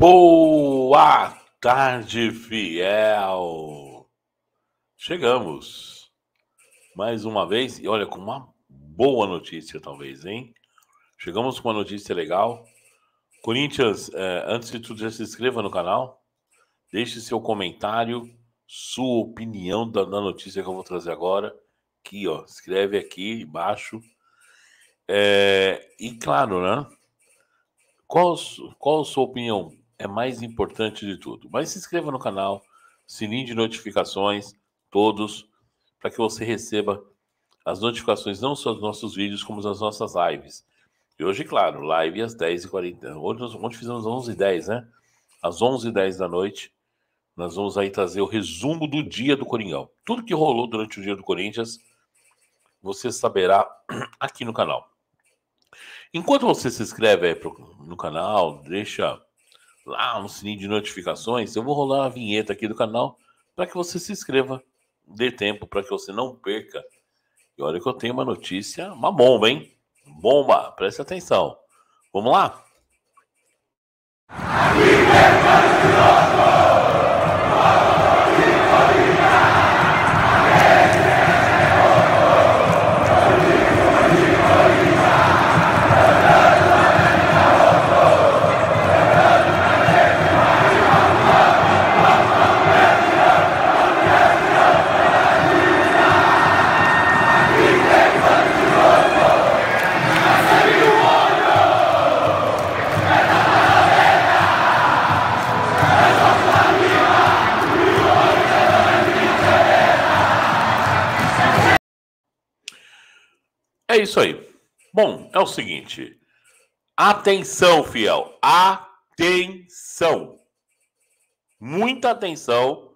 Boa tarde, fiel! Chegamos mais uma vez e olha com uma boa notícia, talvez, hein? Chegamos com uma notícia legal. Corinthians, eh, antes de tudo, já se inscreva no canal, deixe seu comentário, sua opinião da, da notícia que eu vou trazer agora. Aqui, ó, escreve aqui embaixo. É, e claro, né? Qual, qual a sua opinião? é mais importante de tudo. Mas se inscreva no canal, sininho de notificações, todos, para que você receba as notificações não só dos nossos vídeos, como das nossas lives. E hoje, claro, live às 10h40. Hoje, ontem fizemos às 11h10, né? Às 11h10 da noite, nós vamos aí trazer o resumo do dia do Coringão. Tudo que rolou durante o dia do Corinthians, você saberá aqui no canal. Enquanto você se inscreve no canal, deixa lá no sininho de notificações, eu vou rolar a vinheta aqui do canal para que você se inscreva, dê tempo para que você não perca. E olha que eu tenho uma notícia, uma bomba, hein? Bomba, preste atenção. Vamos lá? É isso aí. Bom, é o seguinte. Atenção, fiel. Atenção. Muita atenção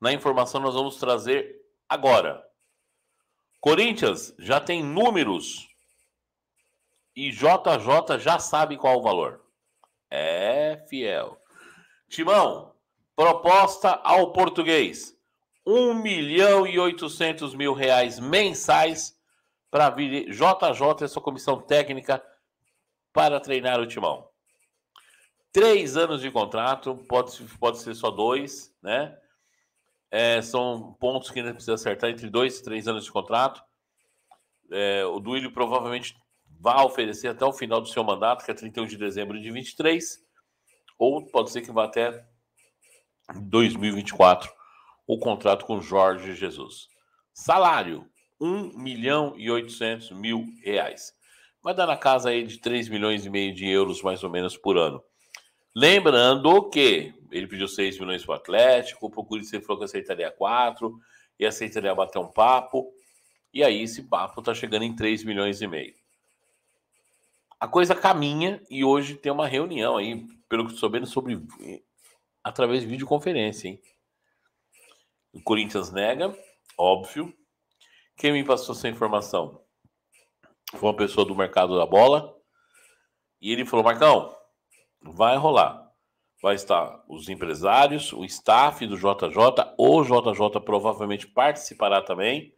na informação que nós vamos trazer agora. Corinthians já tem números e JJ já sabe qual o valor. É, fiel. Timão, proposta ao português: 1 milhão e 800 mil reais mensais para vir JJ e sua comissão técnica para treinar o timão. Três anos de contrato, pode, pode ser só dois, né? É, são pontos que ainda precisa acertar entre dois e três anos de contrato. É, o Duílio provavelmente vai oferecer até o final do seu mandato, que é 31 de dezembro de 23, ou pode ser que vá até 2024 o contrato com Jorge Jesus. Salário: 1 milhão e 800 mil reais. Vai dar na casa aí de 3 milhões e meio de euros, mais ou menos, por ano. Lembrando que ele pediu 6 milhões para o Atlético, o Procurista falou que aceitaria 4, e aceitaria bater um papo, e aí esse papo está chegando em 3 milhões e meio. A coisa caminha e hoje tem uma reunião aí, pelo que estou vendo, sobre através de videoconferência, hein? O Corinthians nega, óbvio, quem me passou essa informação? Foi uma pessoa do mercado da bola. E ele falou: Marcão, vai rolar. Vai estar os empresários, o staff do JJ, o JJ provavelmente participará também.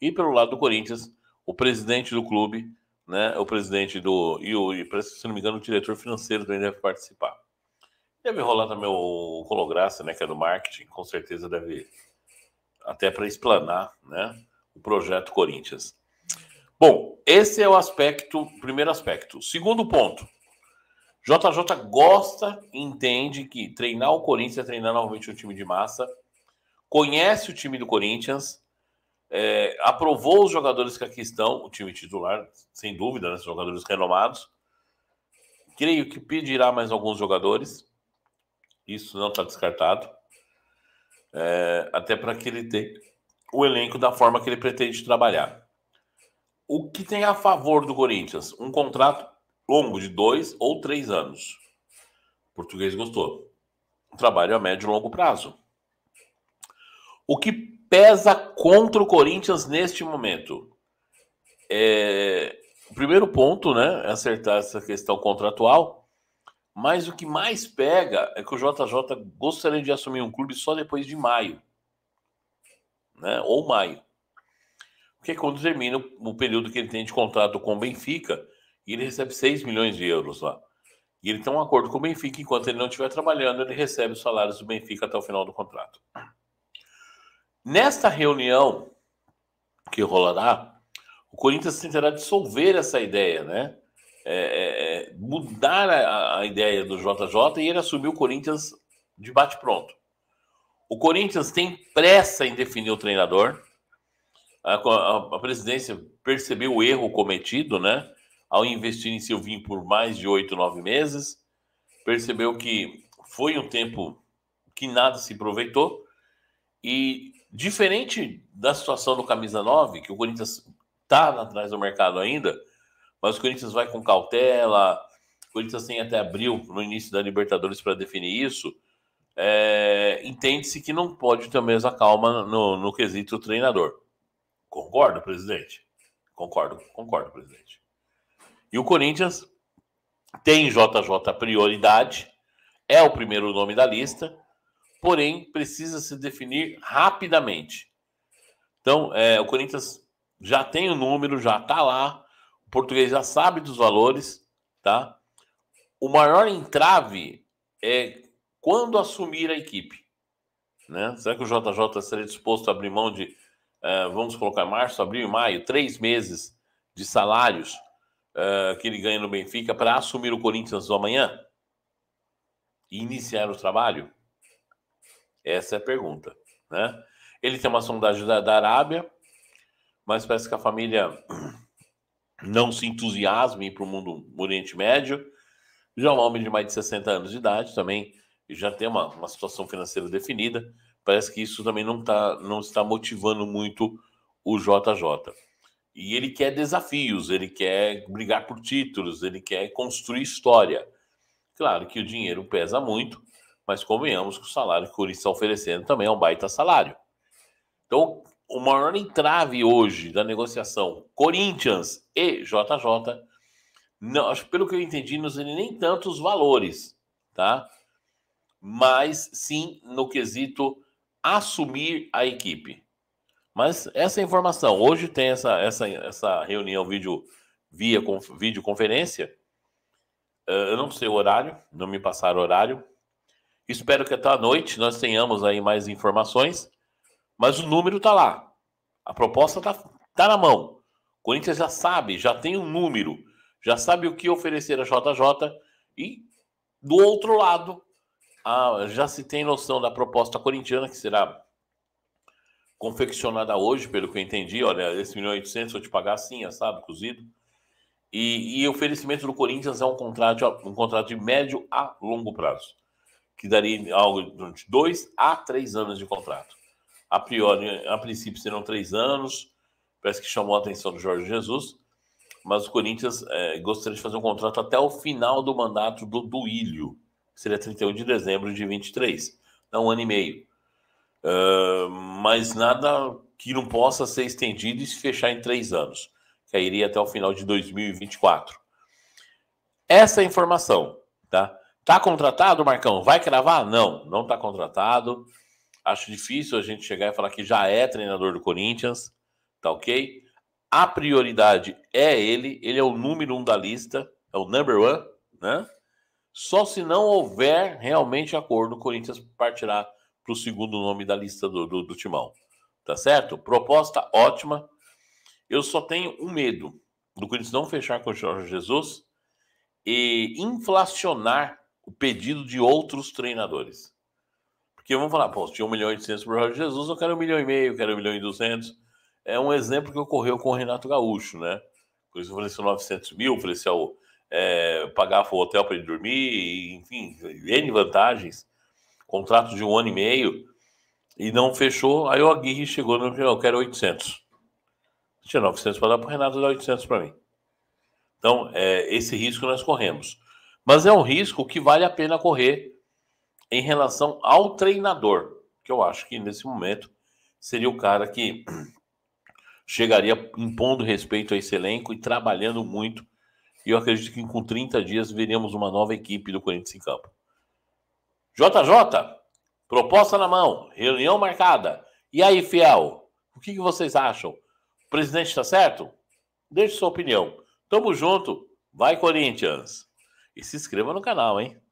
E pelo lado do Corinthians, o presidente do clube, né? O presidente do. E, o, se não me engano, o diretor financeiro também deve participar. Deve rolar também o Colograça, né? Que é do marketing, com certeza deve. Até para explanar, né? o projeto Corinthians. Bom, esse é o aspecto, primeiro aspecto. Segundo ponto, JJ gosta, entende que treinar o Corinthians é treinar novamente um time de massa, conhece o time do Corinthians, é, aprovou os jogadores que aqui estão, o time titular, sem dúvida, né, jogadores renomados. Creio que pedirá mais alguns jogadores, isso não está descartado, é, até para que ele tenha o elenco da forma que ele pretende trabalhar. O que tem a favor do Corinthians? Um contrato longo de dois ou três anos. O português gostou. Um trabalho a médio e longo prazo. O que pesa contra o Corinthians neste momento? É, o primeiro ponto, né, é acertar essa questão contratual. Mas o que mais pega é que o JJ gostaria de assumir um clube só depois de maio né, ou maio. Porque é quando termina o período que ele tem de contrato com o Benfica, e ele recebe 6 milhões de euros lá. E ele tem um acordo com o Benfica, enquanto ele não estiver trabalhando, ele recebe os salários do Benfica até o final do contrato. Nesta reunião que rolará, o Corinthians tentará dissolver essa ideia, né? É, é, é mudar a, a, ideia do JJ e ele assumir o Corinthians de bate-pronto. O Corinthians tem pressa em definir o treinador. A, a, a presidência percebeu o erro cometido, né? Ao investir em Silvinho por mais de oito, nove meses, percebeu que foi um tempo que nada se aproveitou. E diferente da situação do Camisa 9, que o Corinthians está atrás do mercado ainda, mas o Corinthians vai com cautela. O Corinthians tem até abril, no início da Libertadores, para definir isso é, entende-se que não pode ter a mesma calma no, no quesito treinador. Concordo, presidente? Concordo, concordo, presidente. E o Corinthians tem JJ prioridade, é o primeiro nome da lista, porém precisa se definir rapidamente. Então, é, o Corinthians já tem o número, já está lá, o português já sabe dos valores, tá? O maior entrave é quando assumir a equipe. Né? Será que o JJ seria disposto a abrir mão de, uh, vamos colocar março, abril, maio, três meses de salários uh, que ele ganha no Benfica para assumir o Corinthians do amanhã e iniciar o trabalho? Essa é a pergunta. Né? Ele tem uma sondagem da, da Arábia, mas parece que a família não se entusiasme para o mundo Oriente Médio. Já um homem de mais de 60 anos de idade também e já tem uma, uma situação financeira definida, parece que isso também não, tá, não está motivando muito o JJ. E ele quer desafios, ele quer brigar por títulos, ele quer construir história. Claro que o dinheiro pesa muito, mas convenhamos que o salário que o Corinthians está oferecendo também é um baita salário. Então, o maior entrave hoje da negociação Corinthians e JJ, não, acho pelo que eu entendi, não sei nem tantos valores, tá? mas sim no quesito assumir a equipe. Mas essa informação, hoje tem essa, essa, essa reunião vídeo, via com, videoconferência. Ah, eu não sei o horário, não me passaram horário. Espero que até a noite nós tenhamos aí mais informações. Mas o número está lá. A proposta está tá na mão. O Corinthians já sabe, já tem um número, já sabe o que oferecer a JJ. E do outro lado, ah, já se tem noção da proposta corintiana que será confeccionada hoje, pelo que eu entendi. Olha, esse 1.800 eu te pagar assim, assado, cozido. E, e oferecimento do Corinthians é um contrato, um contrato de médio a longo prazo, que daria algo de dois a três anos de contrato. A priori, a princípio serão três anos, parece que chamou a atenção do Jorge Jesus, mas o Corinthians é, gostaria de fazer um contrato até o final do mandato do Duílio seria 31 de dezembro de 23. é um ano e meio. Uh, mas nada que não possa ser estendido e se fechar em três anos. Cairia até o final de 2024. Essa é a informação, tá? Tá contratado, Marcão? Vai cravar? Não, não tá contratado. Acho difícil a gente chegar e falar que já é treinador do Corinthians, tá ok? A prioridade é ele, ele é o número um da lista, é o number one, né? Só se não houver realmente acordo, o Corinthians partirá para o segundo nome da lista do, do, do Timão. Tá certo? Proposta ótima. Eu só tenho um medo do Corinthians não fechar com o Jorge Jesus e inflacionar o pedido de outros treinadores. Porque vamos falar, pô, tinha 1 milhão e 800 para o Jorge Jesus, eu quero 1 milhão e meio, eu quero 1 milhão e 200. É um exemplo que ocorreu com o Renato Gaúcho, né? Por isso eu ofereceu 900 mil, ofereceu é, pagava o hotel para ele dormir, enfim, N vantagens. Contrato de um ano e meio e não fechou. Aí o Aguirre chegou no né, final, eu quero 800. Tinha 900 para dar para o Renato, dá 800 para mim. Então, é, esse risco nós corremos. Mas é um risco que vale a pena correr em relação ao treinador, que eu acho que nesse momento seria o cara que chegaria impondo respeito a esse elenco e trabalhando muito e eu acredito que com 30 dias veremos uma nova equipe do Corinthians em campo. JJ, proposta na mão, reunião marcada. E aí, fiel, o que, vocês acham? O presidente está certo? Deixe sua opinião. Tamo junto. Vai, Corinthians. E se inscreva no canal, hein?